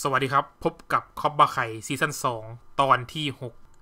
สวัสดีครับ พบกับคอบบา ไข่ซีซั่น2ตอน ที่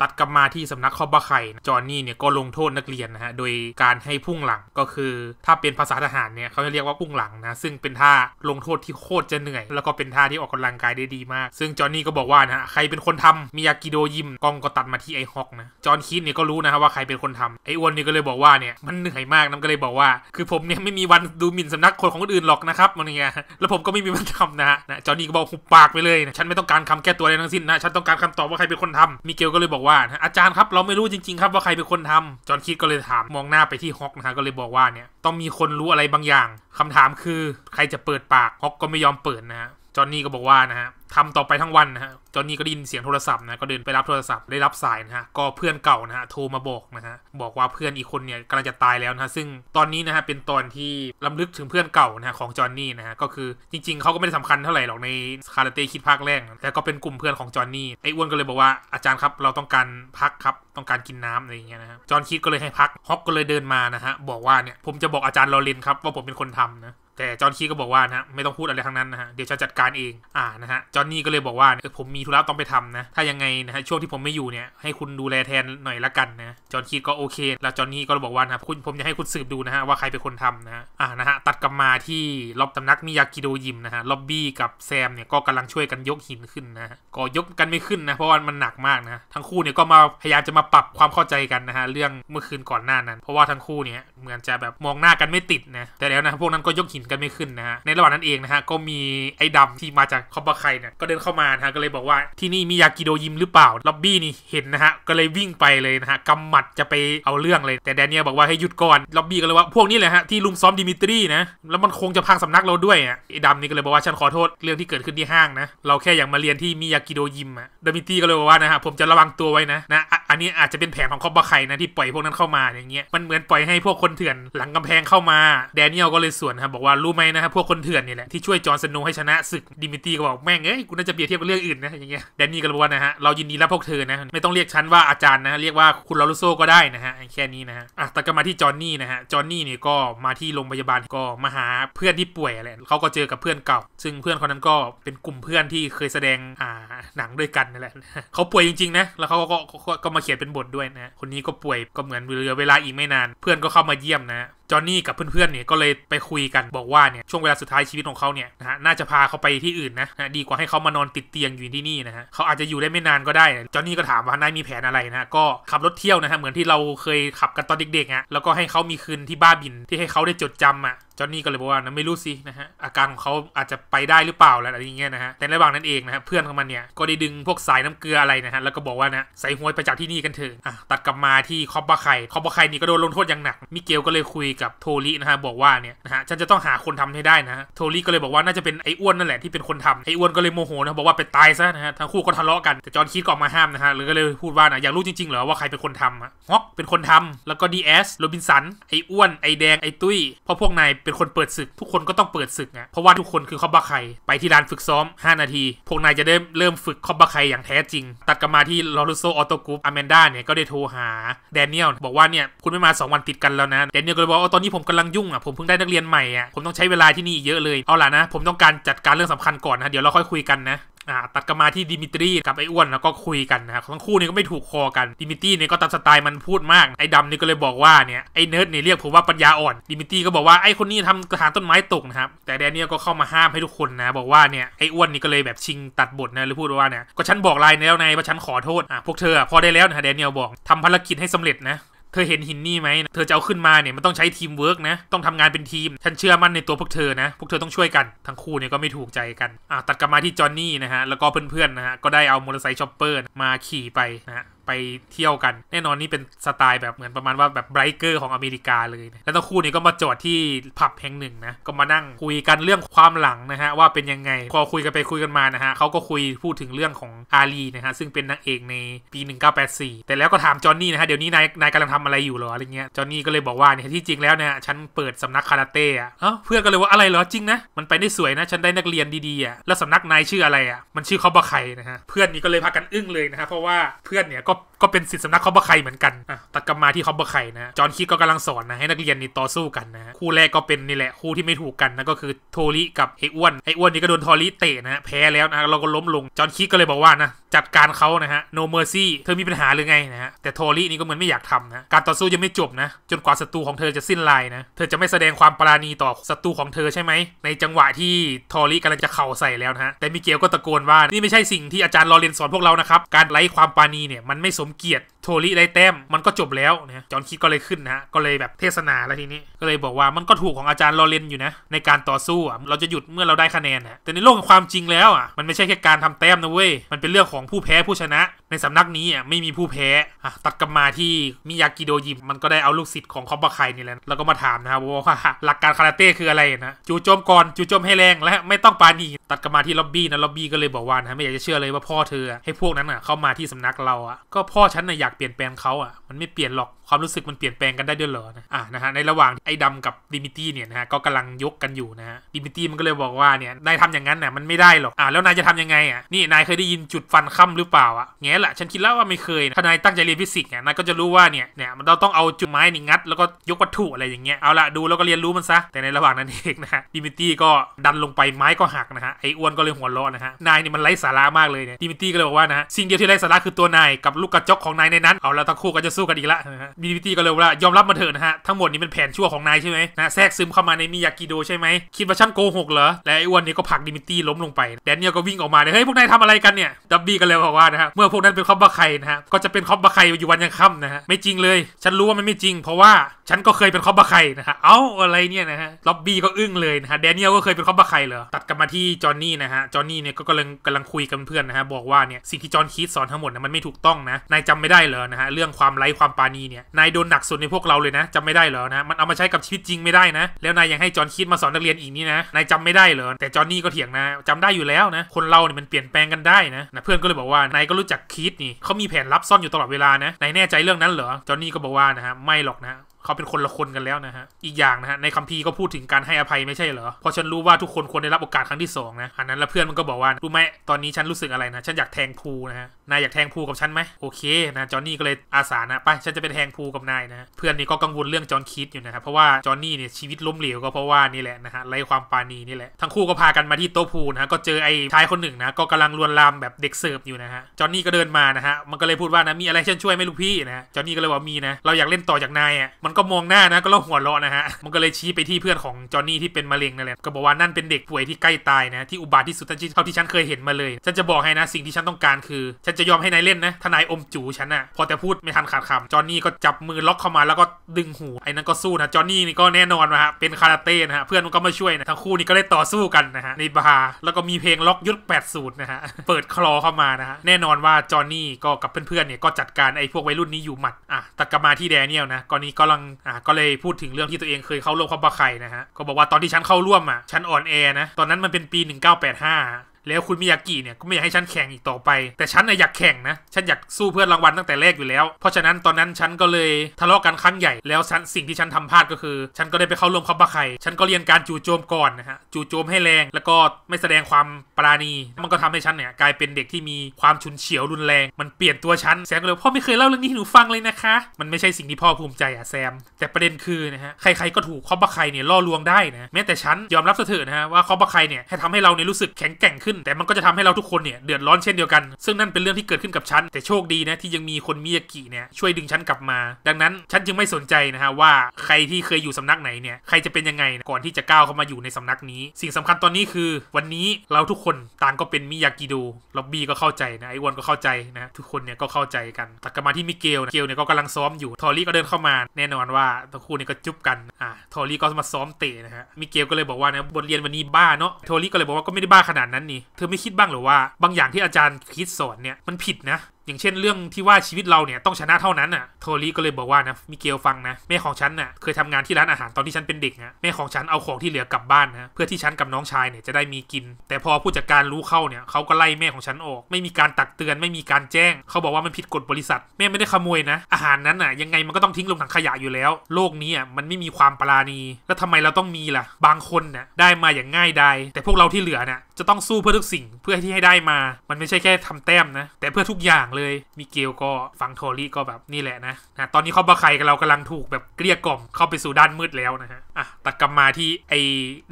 ตัดกลับมาที่สำนักคอบบาไข่จอนนี่เนี่ยก็ลงโทษนักเรียนนะฮะ โดยการให้พุ่งหลัง ก็คือ ถ้าเป็นภาษาทหารเนี่ยเขาจะเรียกว่า พุ่งหลังนะ ซึ่งเป็นท่าลงโทษที่โคตรจะเหนื่อย แล้วก็เป็นท่าที่ออกกำลังกายได้ดีมาก ซึ่งจอนนี่ก็บอกว่านะใครเป็นคนทำมิยากิโดยิม กองก็ตัดมาที่ไอฮอกนะ จอนคิดเนี่ยก็รู้นะฮะว่าใครเป็นคนทำไออ้วนนี่ก็เลยบอกว่าเนี่ยมันเหนื่อยมากนำก็เลยบอกว่า คือผมเนี่ยไม่มีวันดูหมิ่นสำนักคนของคนอื่นหรอกนะครับมันเงี้ยแล้วผมก็ไม่มีวันทำนะฮะจอนนี่ก็บอกหุบปากไปเลยนะฉันไม่ต้องการคำแก้ตัวอะไรทั้งสิ้นนะฉันต้องการคำตอบว่าใครเป็นคนทำมิเกลก็เลยบอกว่าอาจารย์ครับเราไม่รู้จริงๆ ครับว่าใครเป็นคนทำ จอห์นคิดก็เลยถามมองหน้าไปที่ฮอกนะฮะก็เลยบอกว่าเนี่ยต้องมีคนรู้อะไรบางอย่างคำถามคือใครจะเปิดปากฮอกก็ไม่ยอมเปิดนะฮะ จอห์นนี่ก็บอกว่านะฮะทำต่อไปทั้งวันนะฮะ จอนนี่ก็ได้ยินเสียงโทรศัพท์นะ ก็เดินไปรับโทรศัพท์ ได้รับสายนะฮะ ก็เพื่อนเก่านะฮะ โทรมาบอกนะฮะ บอกว่าเพื่อนอีกคนเนี่ยกำลังจะตายแล้วนะฮะซึ่งตอนนี้นะฮะ เป็นตอนที่ลํำลึกถึงเพื่อนเก่านะฮะของจอนนี่นะฮะ ก็คือจริงๆ เขาก็ไม่ได้สำคัญเท่าไหร่หรอกในคาราเต้คิดภาคแรกแต่ก็เป็นกลุ่มเพื่อนของจอนนี่ ไอ้อ้วนก็เลยบอกว่า อาจารย์ครับ เราต้องการพักครับ ต้องการกินน้ำอะไรอย่างเงี้ยนะฮะ จอนคิดก็เลยให้พัก ฮอกก็เลยเดินมานะฮะบอกว่าเนี่ยผมจะบอกอาจารย์ลอเรนครับว่าผมเป็นคนทำนะแต่จอห์นคีก็บอกว่านะไม่ต้องพูดอะไรทั้งนั้นนะฮะเดี๋ยวจะจัดการเองอ่านะฮะจอห์นนี่ก็เลยบอกว่าเออผมมีธุระต้องไปทำนะถ้ายังไงนะฮะช่วงที่ผมไม่อยู่เนี่ยให้คุณดูแลแทนหน่อยละกันนะจอห์นคีก็โอเค แล้วจอห์นนี่ก็บอกว่านะคุณผมจะให้คุณสืบดูนะฮะว่าใครเป็นคนทำนะอ่านะฮะตัดกลับมาที่ล็อบตำนักมิยากิโดยิมนะฮะล็อบบี้กับแซมเนี่ยก็กำลังช่วยกันยกหินขึ้นนะก็ยกกันไม่ขึ้นนะเพราะว่ามันหนักมากนะทั้งคู่เนี่ยก็มาพยายามจะมาปรับความเข้าใจกันนะฮะเรื่องเมื่อคืนก่อนหน้านั้น เพราะว่าทั้งคู่เนี่ยเหมือนจะแบบมองหน้ากันไม่ติดนะแต่แล้วนะพวกนั้นก็ยกหินกันไม่ขึ้นนะฮะ ในระหว่างนั้นเองนะฮะ ก็มีไอ้ดำที่มาจากคอบาไคเนี่ยก็เดินเข้ามานะฮะ ก็เลยบอกว่าที่นี่มียากิโดยิมหรือเปล่าล็อบบี้นี่เห็นนะฮะ ก็เลยวิ่งไปเลยนะฮะ กำหมัดจะไปเอาเรื่องเลย แต่แดเนียบอกว่าให้หยุดก่อนล็อบบี้ก็เลยว่า พวกนี้แหละฮะ ที่ลุมซ้อมดิมิตรีนะ แล้วมันคงจะพังสำนักเราด้วยอ่ะไอ้ดำนี่ก็เลยบอกว่าฉันขอโทษเรื่องที่เกิดขึ้นที่ห้างนะเราแค่อยากมาเรียนที่มียากิโดยิมอะดมิตีก็เลยบอกว่านะฮะผมจะระวังตัวไว้นะนะ อันนี้อาจจะเป็นแผนของคอบาไคนะที่ปล่อยพวกนั้นเข้ามาอย่างเงี้ยมันเหมือนปล่อยให้พวกคนเถื่อนหลังกำแพงเข้ามาแดเนียลก็เลยสวนบอกว่าอนรู้ไหมนะครับพวกคนเถื่อนนี่แหละ ที่ช่วยจอร์นสโนให้ชนะศึกดิมิตีก็บอก แม่ง เอ้ยกูน่าจะเปรียบเทียบกับเรื่องอื่นนะ อย่างเงี้ยแดนนี่ก็บอกว่านะฮะ เรายินดีรับพวกเธอนะ ไม่ต้องเรียกฉันว่าอาจารย์นะ เรียกว่าคุณลอรุโซก็ได้นะฮะแค่นี้นะฮะ อ่ะแต่ก็มาที่จอร์นนี่นะฮะ จอร์นนี่เนี่ยก็มาที่โรงพยาบาลก็มาหาเพื่อนที่ป่วยอะไรเขาก็เจอกับเพื่อนเก่า ซึ่งเพื่อนคนนั้นก็เป็นกลุ่มเพื่อนที่เคยแสดงอ่าหนังด้วยกันนั่นแหละเขาป่วยจริงๆนะแล้วเขาก็ก็มาเขียนเป็นบทด้วยนะคนนี้ก็ป่วยก็เหมือนเหลือเวลาอีกไม่นานเพื่อนก็เข้ามาเยี่ยมนะจอนนี่กับเพื่อนๆเนี่ยก็เลยไปคุยกันบอกว่าเนี่ยช่วงเวลาสุดท้ายชีวิตของเขาเนี่ยนะฮะน่าจะพาเขาไปที่อื่นนะนะดีกว่าให้เขามานอนติดเตียงอยู่ที่นี่นะฮะเขาอาจจะอยู่ได้ไม่นานก็ได้จอจอนนี่ก็ถามว่านายมีแผนอะไรนะก็ขับรถเที่ยวนะฮะเหมือนที่เราเคยขับกันตอนเด็กๆอ่ะแล้วก็ให้เขามีคืนที่บ้าบินที่ให้เขาได้จดจำอ่ะจอนนี่ก็เลยบอกว่านะไม่รู้สินะฮะ อาการของเขาอาจจะไปได้หรือเปล่าอะไรอย่างเงี้ยนะฮะแต่ระหว่างนั้นเองนะฮะเพื่อนของมันเนี่ย ก็ได้ดึงพวกสายน้ำเกลืออะไรนะฮะ แล้วก็บอกว่านะใส่หัวไปจากที่นี่กันเถอะตัดกลับมาที่คอปบาไข่คอปบาไข่นี่ก็โดนลงโทษอย่างหนักมิเกลก็เลยคุยกับโทลีนะฮะบอกว่าเนี่ยนะฮะฉันจะต้องหาคนทำให้ได้นะฮะโทลีก็เลยบอกว่าน่าจะเป็นไอ้อ้วนนั่นแหละที่เป็นคนทำไอ้อ้วนก็เลยโมโหนะบอกว่าไปตายซะนะฮะทั้งคู่ก็ทะเลาะกันแต่จอนคิดก็ออมาห้ามนะฮะเลยก็เลยพูดว่านะอยากรู้จริงๆเหรอว่าใครเป็นคนทำฮอกเป็นคนทำแล้วก็ดีเอสโรบินสันไอ้อ้วนไอ้แดงไอ้ตุ้ยเพราะพวกนายเป็นคนเปิดศึก ทุกคนก็ต้องเปิดศึกไงเพราะว่าทุกคนคือคอบบาไคไปที่ลานฝึกซ้อม 5 นาที พวกนายจะได้เริ่มฝึกคอบบาไคอย่างแท้จริง ตัดกลับมาที่ลอรุโซออโตกรุ๊ปอแมนด้าเนี่ย ก็ได้โทรหาแดเนียลบอกว่าเนี่ย คุณไม่มา 2 วันติดกันแล้วนะแดเนียลก็เลยบอกว่าตอนนี้ผมกำลังยุ่งอ่ะผมเพิ่งได้นักเรียนใหม่อ่ะผมต้องใช้เวลาที่นี่เยอะเลยเอาล่ะนะ ผมต้องการจัดการเรื่องสำคัญก่อนนะเดี๋ยวเราค่อยคุยกันนะอ่าตัดกันมาที่ดิมิตรีกับไอ้อ้วนแล้วก็คุยกันนะครับ ทั้งคู่นี่ก็ไม่ถูกคอกัน ดิมิตรีเนี่ยก็ตามสไตล์มันพูดมาก ไอ้ดำนี่ก็เลยบอกว่าเนี่ยไอ้เนิร์ดเนี่ยเรียกผมว่าปัญญาอ่อน ดิมิตรีก็บอกว่าไอ้คนนี้ทำกระถางต้นไม้ตกนะครับ แต่แดเนียลก็เข้ามาห้ามให้ทุกคนนะบอกว่าเนี่ยไอ้อ้วนนี่ก็เลยแบบชิงตัดบทนะหรือพูดว่าเนี่ยก็ฉันบอกลายแล้วในว่าฉันขอโทษอ่าพวกเธอพอได้แล้วนะแดเนียลบอกทำภารกิจให้สำเร็จนะเธอเห็นหินนี่ไหม เธอจะเอาขึ้นมาเนี่ยมันต้องใช้ทีมเวิร์กนะ ต้องทำงานเป็นทีม ฉันเชื่อมั่นในตัวพวกเธอนะ พวกเธอต้องช่วยกัน ทั้งคู่เนี่ยก็ไม่ถูกใจกัน อ่ะตัดกลับมาที่ จอห์นนี่นะฮะ แล้วก็เพื่อนๆนะฮะ ก็ได้เอามอเตอร์ไซค์ชอปเปอร์มาขี่ไปนะฮะไปเที่ยวกัน แน่นอนนี่เป็นสไตล์แบบเหมือนประมาณว่าแบบไบรเกอร์ของอเมริกาเลยนะแล้วทั้งคู่นี้ก็มาจอดที่ผับแห่งหนึ่งนะก็มานั่งคุยกันเรื่องความหลังนะฮะว่าเป็นยังไง พอคุยกันไปคุยกันมานะฮะเขาก็คุยพูดถึงเรื่องของอาลีนะฮะซึ่งเป็นนางเอกในปี 1984 แต่แล้วก็ถามจอนนี่นะฮะเดี๋ยวนี้นายนายกำลังทำอะไรอยู่หรออะไรเงี้ยจอนนี่ก็เลยบอกว่าเนี่ยที่จริงแล้วเนี่ยฉันเปิดสำนักคาราเต้อะเพื่อนก็เลยว่าอะไรเหรอจริงนะมันไปได้สวยนะฉันได้นักเรียนดีๆอะแล้วสำนักนายชื่ออะไรอะมันชื่อเขาบะไ่นะฮะเพื่อนนี่ก็เลยพากันอึ้งเลยนะฮะเพราะว่าเพื่อนเนี่ยก็ up ก็เป็นสิทธิสำนักคอบบะไคเหมือนกันอ่ะตัดกลับมาที่คอบบะไคนะ จอห์นคิดก็กำลังสอนนะให้นักเรียนนี่ต่อสู้กันนะ คู่แรกก็เป็นนี่แหละ คู่ที่ไม่ถูกกันนะก็คือโทริกับไอ้อ้วนไอ้อ้วนนี่ก็โดนทอริเตะนะ แพ้แล้วนะเราก็ล้มลงจอห์นคิดก็เลยบอกว่านะจัดการเขานะฮะ no mercy เธอมีปัญหาหรือไงนะฮะแต่โทรินี่ก็เหมือนไม่อยากทำนะการต่อสู้ยังไม่จบนะจนกว่าศัตรูของเธอจะสิ้นลายนะเธอจะไม่แสดงความปราณีต่อศัตรูของเธอใช่ไหมในจังหวะที่ทอริกำลังจะเข่าใส่แล้วนะฮะแต่มิเกลก็ตะโกนว่านี่ไม่ใช่สิ่งที่อาจารย์ลอเรนสอนพวกเรานะครับการไล่ความปราณีเนี่ยมันไม่สม que é โทริได้แต้มมันก็จบแล้วนะจอนคิดก็เลยขึ้นนะก็เลยแบบเทศนาแล้วทีนี้ก็เลยบอกว่ามันก็ถูกของอาจารย์ ลอเรนอยู่นะในการต่อสู้อ่ะเราจะหยุดเมื่อเราได้คะแนนนะแต่ในโลกของความจริงแล้วอ่ะมันไม่ใช่แค่การทำแต้มนะเว้ยมันเป็นเรื่องของผู้แพ้ผู้ชนะ ในสำนักนี้อ่ะไม่มีผู้แพ้อ่ะตักกมาที่มิยากิโดยิมมันก็ได้เอาลูกศิษย์ของคอมบะไคนี่แหละแล้วก็มาถามนะครับว่าหลักการคาราเต้คืออะไรนะจูโจมก่อนจูโจมให้แรง และไม่ต้องปาดีตัดกัมาที่ล็อบบี้นะล็อบบี้ก็เลยบอกว่านะไม่อยากจะเชื่อเลยว่าพ่อเธอให้พวกนั้นอ่ะเข้ามาที่สำนักเราอ่ะก็พ่อฉันน่ะอยากเปลี่ยนแปลงเขาอ่ะมันไม่เปลี่ยนหรอกความรู้สึกมันเปลี่ยนแปลงกันได้ด้วยเหรอนะอ่ะนะฮะ ในระหว่างไอ้ดากับดิมิตี้เนี่ยนะฮะก็กำลังยกกันอยู่นะฮะดิมิตี้มันก็เลยบอกว่าเนี่ยนายทำอย่างนั้นน่ะมันไม่ได้หรอกอ่ะแล้วนายจะทำยังไงอ่ะนี่นายเคยได้ยินจุดฟันค่ำหรือเปล่าอ่ะแง่ละฉันคิดแล้วว่าไม่เคย ถ้านายตั้งใจเรียนฟิสิกส์เนี่ยนายก็จะรู้ว่าเนี่ยเนี่ยเราต้องเอาจุดไม้นี่งัด แล้วก็ยกวัตถุอะไรอย่างเงี้ย เอาละดูแล้วก็เรียนรู้มันซะ แต่ในระหว่างนั้นเองนะฮะดิมิตี้ก็ดันลงไปไม้ก็หักนะฮะไอ้อ้วนก็เลยหัวเราะนะฮะนายนี่มันไร้สาระมากเลยเนี่ยดิมิตี้ก็เลยบอกว่านะสิ่งเดียวที่ไร้สาระคือตัวนายกับลูกกระจกของนายในนั้นเอาละทั้งคู่ก็จะสู้กันอีกละนะฮะมินิตี้ก็เลยว่ายอมรับมาเถอะนะฮะ ทั้งหมดนี้เป็นแผนชั่วของนายใช่ไหมนะแทรกซึมเข้ามาในมิยากิโดใช่ไหม คิดว่าช่างโกหกเหรอและไอ้อ้วนนี้ก็ผลักดิมิตี้ล้มลงไปแดเนียลก็วิ่งออกมาเลยเฮ้ยพวกนายทำอะไรกันเนี่ย ดับบี้ก็เลยบอกว่านะฮะเมื่อพวกนั้นเป็นคอมบะไคนะฮะ ก็จะเป็นคอมบะไคอยู่วันยังค่ำนะฮะ ไม่จริงเลย ฉันรู้ว่ามันไม่จริง เพราะว่าฉันก็เคยเป็นคอมบะไคนะฮะเอ้าอะไรเนี่ยนะฮะล็อบบี้ก็อึ้งเลยนะฮะแดเนียลก็เคยเป็นคอมบะไคเหรอตัดกันมาที่จอห์นนี่นะฮะจอห์นนี่เนี่ยก็กำลังกำลังคุยกับเพื่อนนะฮะบอกว่าเนี่ยสิ่งที่จอห์นคีตสอนทั้งหมดนยมันไม่ถูกต้องนะนายจำไม่ได้เหรอนะฮะเรื่องความไร้ความปานีเนี่ยนายโดนหนักสุดในพวกเราเลยนะจำไม่ได้เหรอนะมันเอามาใช้กับชีวิตจริงไม่ได้นะ แล้วนายยังให้จอห์นคิดมาสอนนักเรียนอีกนี่นะนายจำไม่ได้เหรอแต่จอห์นนี่ก็เถียงนะจำได้อยู่แล้วนะ คนเราเนี่ยมันเปลี่ยนแปลงกันได้นะนะเพื่อนก็เลยบอกว่านายก็รู้จักคิดนี่เขามีแผนลับซ่อนอยู่ตลอดเวลานะนายแน่ใจเรื่องนั้นเหรอจอห์นนี่ก็บอกว่านะฮะไม่หรอกนะเขาเป็นคนละคนกันแล้วนะฮะ อีกอย่างนะฮะ ในคัมภีร์ก็พูดถึงการให้อภัยไม่ใช่เหรอเพราะฉันรู้ว่าทุกคนควรได้รับโอกาสครั้งที่สองนะอันนั้นแล้วเพื่อนมันก็บอกว่ารู้ไหมตอนนี้ฉันรู้สึกอะไรนะ ฉันอยากแทงพูนะฮะนายอยากแทงพูกับฉันไหมโอเคนะจอห์นนี่ก็เลยอาสานะไปฉันจะไปแทงพูกับนายนะเพื่อนนี่ก็กังวลเรื่องจอห์นคิดอยู่นะครับ เพราะว่าจอห์นนี่เนี่ยชีวิตล้มเหลว ก็เพราะว่านี่แหละนะฮะไร้ความปานีนี่แหละ ทั้งคู่ก็พากันมาที่โต๊ะพูนะก็เจอไอ้ชายคนหนึ่งนะก็กำลังลวนลามแบบเด็กเสิร์ฟอยู่นะฮะจอนนี่ก็เดินมานะฮะมันก็เลยพูดว่านะมีอะไรฉันช่วยไหมลูกพี่นะจอนนี่ก็เลยบอกมีนะเราอยากเล่นต่อจากนายอ่ะมันก็มองหน้านะ ก็เลองหัวเราะนะฮะมันก็เลยชี้ไปที่เพื่อนของจอนนี่ที่เป็นมะเร็งนั่นแหละก็บอกว่านั่นเป็นเด็กป่วยที่ใกล้ตายนะที่อุบาทที่สุดที่เท่าที่ฉันเคยเห็นมาเลย ฉันจะบอกให้นะสิ่งที่ฉันต้องการคือฉันจะยอมให้นายเล่นนะ ทนายอมจูฉันอะพอแต่พูดไม่ทันขาดคำจอนนี่ก็จับมือล็อกเข้ามา แล้วก็ดึงหูไอ้นั้นก็สู้นะจอนนี่นี่ก็แน่นอนนะฮะเป็นคาราเต้นะฮะเพื่อนมันก็มาช่วยนะทั้งคู่นี่ก็เลยต่อสู้กันนะฮะในบาร์แล้วก็มีเพลงล็อกยุด80นะฮะเปิดคลอเข้ามานะฮะแน่นอนว่าจอนนี่ก็กับเพื่อนๆเนี่ยก็จัดการไอ้พวกวัยรุ่นนี้อยู่หมัดอ่ะตะกมาที่แดเนียลนะกนนีกำลังอ่ะก็เลยพูดถึงเรื่องที่ตัวเองเคยเข้าร่วมคอบไค่นะฮะ ก็บอกว่าตอนที่ฉันเข้าร่วมอ่ะฉันอ่อนแอนะ ตอนนั้นมันเป็นปี 1985แล้วคุณมิยากิเนี่ย ก็ไม่อยากให้ฉันแข่งอีกต่อไป แต่ฉันน่ยอยากแข่งนะฉันอยากสู้เพื่อรางวัลตั้งแต่แรกอยู่แล้วเพราะฉะนั้น ตอนนั้นฉันก็เลยทะเลาะกันครั้งใหญ่แล้วฉันสิ่งที่ฉันทำพลาดก็คือ ฉันก็ได้ไปเข้าร่วมคอมบะไคฉันก็เรียนการจู่โจมก่อน นะฮะ จู่โจมให้แรงแล้วก็ไม่แสดงความปราณี มันก็ทำให้ฉันเนี่ยกลายเป็นเด็กที่มีความฉุนเฉียวรุนแรงมันเปลี่ยนตัวฉันแซมก็เลยพ่อไม่เคยเล่าเรื่องนี้ให้หนูฟังเลยนะคะมันไม่ใช่สิ่งที่พ่อภูมิใจอะแซมแต่ประเด็นคือนะฮะใครๆก็ถูกคอมบะไคเนี่ยล่อลวงได้นะแม้แต่ฉันยอมรับเถยรนะฮะว่าคอมบะไคเนี่ยให้ทำให้เราเนี่ยรู้สึกแข็งแกร่งขึ้นนแต่มันก็จะทำให้เราทุกคนเนี่ยเดือดร้อนเช่นเดียวกัน ซึ่งนั่นเป็นเรื่องที่เกิดขึ้นกับฉันแต่โชคดีนะที่ยังมีคนมิยากิเนี่ยช่วยดึงฉันกลับมา ดังนั้นฉันจึงไม่สนใจนะฮะว่าใครที่เคยอยู่สำนักไหนเนี่ยใครจะเป็นยังไงก่อนที่จะก้าวเข้ามาอยู่ในสำนักนี้ สิ่งสำคัญตอนนี้คือ วันนี้เราทุกคนต่างก็เป็นมิยากิดูล็อบบี้ก็เข้าใจนะไอวอนก็เข้าใจนะทุกคนเนี่ยก็เข้าใจกันตักกลับมาที่มิเกลนะเกลเนี่ยก็กำลังซ้อมอยู่ทอรี่ก็เดินเข้ามาแน่นอนว่าทั้งคู่เนี่ยก็จุ๊บกันอ่าทอรี่ก็มาซ้อมเตะนะฮะมิเกลก็เลยบอกว่านะบทเรียนวันนี้บ้าเนาะทอรี่ก็เลยบอกว่าก็ไม่ได้บ้าขนาดนั้นนีเธอไม่คิดบ้างหรือว่าบางอย่างที่อาจารย์คิดสอนเนี่ยมันผิดนะอย่างเช่นเรื่องที่ว่าชีวิตเราเนี่ย ต้องชนะเท่านั้นอ่ะโทลี่ก็เลยบอกว่านะมิเกลฟังนะ แม่ของฉันน่ะเคยทำงานที่ร้านอาหารตอนที่ฉันเป็นเด็กนะแม่ของฉันเอาของที่เหลือกลับบ้านนะเพื่อที่ฉันกับน้องชายเนี่ยจะได้มีกิน แต่พอผู้จัดการรู้เข้าเนี่ยเขาก็ไล่แม่ของฉันออก ไม่มีการตักเตือนไม่มีการแจ้งเขาบอกว่ามันผิดกฎบริษัทแม่ไม่ได้ขโมยนะ อาหารนั้นะ่ะยังไงมันก็ต้องทิ้งลงถังขยะอยู่แล้ว โลกนี้อ่ะมันไม่มีความปราณี แล้วทำไมเราต้องมีล่ะบางคนเนี่ยได้มาอย่างง่ายดายแต่พวกเราที่เหลือน่ยจะต้องสู้เพื่อทุกสิ่งเพื่อที่ให้ได้มา มันไม่ใช่แค่ทำแต้มนะแต่เพื่อทุกอย่างเลยมิเกล ก็ฟังทอรี่ก็แบบนี่แหละนะนะตอนนี้เขาบาไคกับเรากำลังถูกแบบเกลี้ยกล่อมเข้าไปสู่ด้านมืดแล้วนะฮะอ่ะตะกลับมาที่ไอ้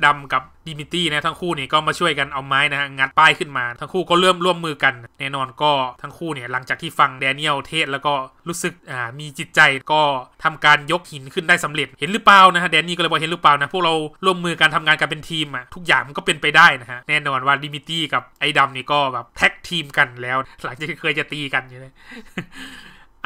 ดำกับดิมิตี้นะ ทั้งคู่เนี่ยก็มาช่วยกันเอาไม้นะฮะงัดป้ายขึ้นมา ทั้งคู่ก็เริ่มร่วมมือกันแน่นอนก็ทั้งคู่เนี่ย หลังจากที่ฟังแดเนียลเทศแล้วก็รู้สึกอ่ามีจิตใจก็ทำการยกหินขึ้นได้สำเร็จเห็นหรือเปล่านะฮะแดนนี่ก็เลยบอกเห็นหรือเปล่านะพวกเราร่วมมือการทำงานกันเป็นทีมอ่ะทุกอย่างมันก็เป็นไปได้นะฮะแน่นอนว่าดิมิตี้กับไอ้ดำนี่ก็แบบแท็กทีมกันแล้ว หลังจากที่เคยจะตีกันอยู่เลย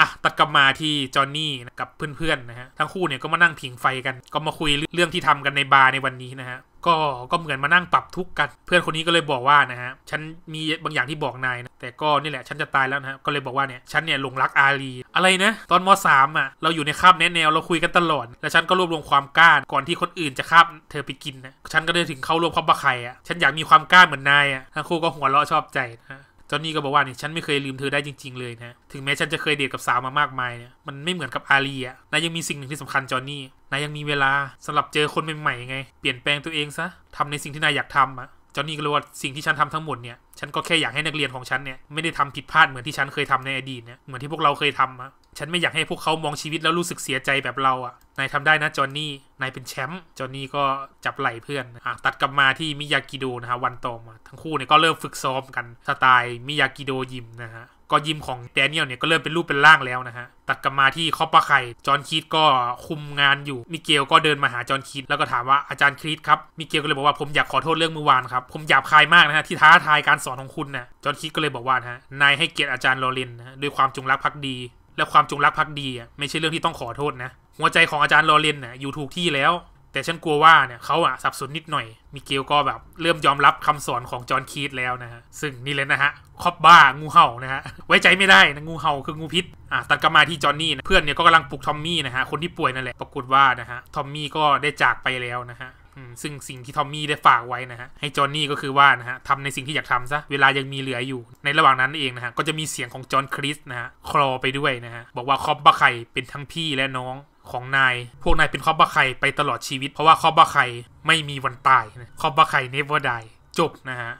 อ่ะตัดกลับมาที่จอห์นนี่กับเพื่อนๆนะฮะทั้งคู่เนี่ยก็มานั่งผิงไฟกัน ก็มาคุยเรื่องที่ทำกันในบาร์ในวันนี้นะฮะก็ก็เหมือนมานั่งปรับทุกข์กันเพื่อนคนนี้ก็เลยบอกว่านะฮะฉันมีบางอย่างที่บอกนายนะแต่ก็นี่แหละฉันจะตายแล้วนะฮะก็เลยบอกว่าเนี่ยฉันเนี่ยหลงรักอารีอะไรนะตอนมสามอ่ะเราอยู่ในคาบแนแนวเราคุยกันตลอด แล้วฉันก็รวบรวมความกล้าก่อนที่คนอื่นจะคาบเธอไปกินนะฉันก็ได้ถึงเข้าร่วมคอามบักไข่อ่ะฉันอยากมีความกล้าเหมือนนายอ่ะทั้งคู่ก็หัวเราะชอบใจนะจอนนี่ ก็บอกว่าเนี่ยฉันไม่เคยลืมเธอได้จริง ๆ เลยนะ ถึงแม้ฉันจะเคยเดทกับสาวมามากมายเนี่ย มันไม่เหมือนกับอารีอะนายยังมีสิ่งหนึ่งที่สำคัญจอนนี่นายยังมีเวลาสำหรับเจอคนใหม่ๆไง เปลี่ยนแปลงตัวเองซะทำในสิ่งที่นายอยากทำอะจ้านี่ก็รู้ว่าสิ่งที่ฉันทำทั้งหมดเนี่ยฉันก็แค่อยากให้นักเรียนของฉันเนี่ยไม่ได้ทำผิดพลาดเหมือนที่ฉันเคยทำในอดีตเนี่ยเหมือนที่พวกเราเคยทำอะฉันไม่อยากให้พวกเขามองชีวิตแล้วรู้สึกเสียใจแบบเราอะนายทำได้นะจอนนี่นายเป็นแชมป์จอนนี่ก็จับไหล่เพื่อนอ่ะตัดกลับมาที่มิยากิโดนะฮะวันต่อมาทั้งคู่เนี่ยก็เริ่มฝึกซ้อมกัน สไตล์มิยากิโดยิมนะฮะก็ยิมของแดเนียลเนี่ยก็เริ่มเป็นรูปเป็นร่างแล้วนะฮะ ตัดกลับมาที่คอปปาไข่จอห์นคีตก็คุมงานอยู่ มิเกลก็เดินมาหาจอห์นคีตแล้วก็ถามว่าอาจารย์คีตครับ มิเกลก็เลยบอกว่าผมอยากขอโทษเรื่องเมื่อวานครับ ผมหยาบคายมากนะฮะ ที่ท้าทายการสอนของคุณนะจอห์นคีตก็เลยบอกว่านะฮะนายให้เกียรติอาจารย์ลอเรนนะด้วยความจงรักภักดี และความจงรักภักดีอ่ะไม่ใช่เรื่องที่ต้องขอโทษนะหัวใจของอาจารย์ลอเรนนะอยู่ถูกที่แล้วแต่ฉันกลัวว่าเนี่ยเขาอะสับสนนิดหน่อย มิเกลก็แบบเริ่มยอมรับคำสอนของจอห์นคีตแล้วนะฮะ ซึ่งนี่เลยนะฮะ คอบบ้างูเห่านะฮะ ไว้ใจไม่ได้นะงูเห่าคืองูพิษอ่ะตัดกลับมาที่จอห์นนี่นะเพื่อนเนี่ยก็กำลังปลุกทอมมี่นะฮะ คนที่ป่วยนั่นแหละ ปรากฏว่านะฮะ ทอมมี่ก็ได้จากไปแล้วนะฮะ ซึ่งสิ่งที่ทอมมี่ได้ฝากไว้นะฮะให้จอห์นนี่ก็คือว่านะฮะทำในสิ่งที่อยากทำซะ เวลายังมีเหลืออยู่ ในระหว่างนั้นเองนะฮะก็จะมีเสียงของจอห์นคริสนะฮะคลอไปด้วยนะฮะบอกว่าคอบบ้าไข่เป็นทั้งพี่และน้องของนาย พวกนายเป็นคอบบาไคไปตลอดชีวิต เพราะว่าคอบบาไคไม่มีวันตายนะคอบบาไคเนเวอร์ไดจบนะฮะ